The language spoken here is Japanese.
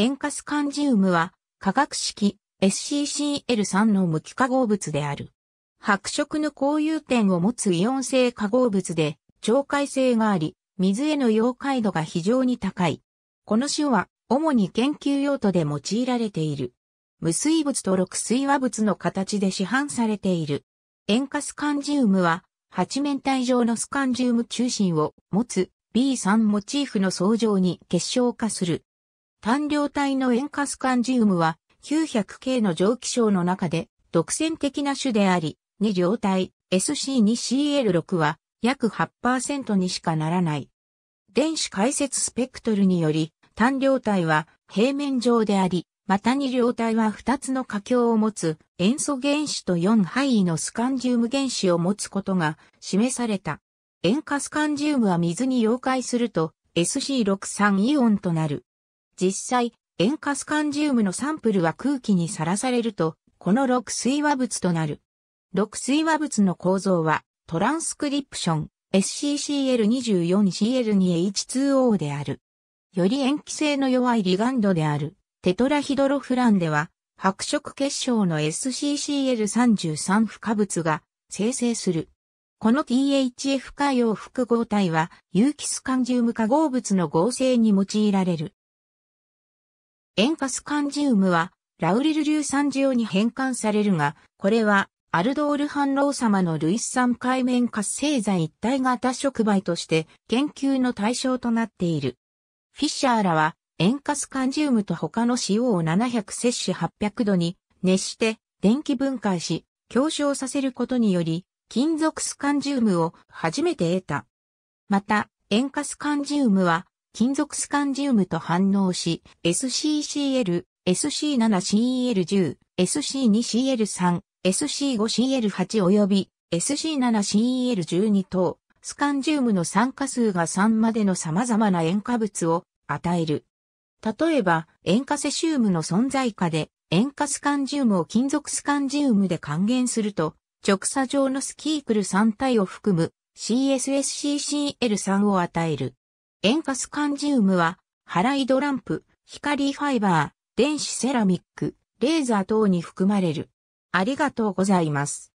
塩化スカンジウムは化学式 SCCl3 の無機化合物である。白色の高融点を持つイオン性化合物で超解性があり、水への溶解度が非常に高い。この種は主に研究用途で用いられている。無水物と六水和物の形で市販されている。塩化スカンジウムは八面体状のスカンジウム中心を持つ B3 モチーフの層状に結晶化する。単量体の塩化スカンジウムは 900K の蒸気症の中で独占的な種であり、2量体 SC2CL6 は約8%にしかならない。電子解説スペクトルにより、単量体は平面上であり、また二両体は2つの佳境を持つ塩素原子と4範囲のスカンジウム原子を持つことが示された。塩化スカンジウムは水に溶解すると SC63 イオンとなる。実際、塩化スカンジウムのサンプルは空気にさらされると、この6水和物となる。6水和物の構造は、トランスクリプション、SCCL24Cl2H2O である。より塩基性の弱いリガンドである、テトラヒドロフランでは、白色結晶の SCCL33 不加物が生成する。この THF 化用複合体は有機スカンジウム化合物の合成に用いられる。塩化スカンジウムは、ラウリル硫酸塩に変換されるが、これは、アルドール反応様の類酸界面活性剤一体型触媒として研究の対象となっている。フィッシャーらは、塩化スカンジウムと他の塩を700摂取800度に熱して電気分解し、強焼させることにより、金属スカンジウムを初めて得た。また、塩化スカンジウムは、金属スカンジウムと反応し、SCCL、SC7CEL10、SC2CL3、SC5CL8 及び SC7CEL12 等、スカンジウムの酸化数が3までの様々な塩化物を与える。例えば、塩化セシウムの存在下で、塩化スカンジウムを金属スカンジウムで還元すると、直鎖状のスキークル3体を含む CSSCCL3 を与える。塩化スカンジウムは、ハライドランプ、光ファイバー、電子セラミック、レーザー等に含まれる。ありがとうございます。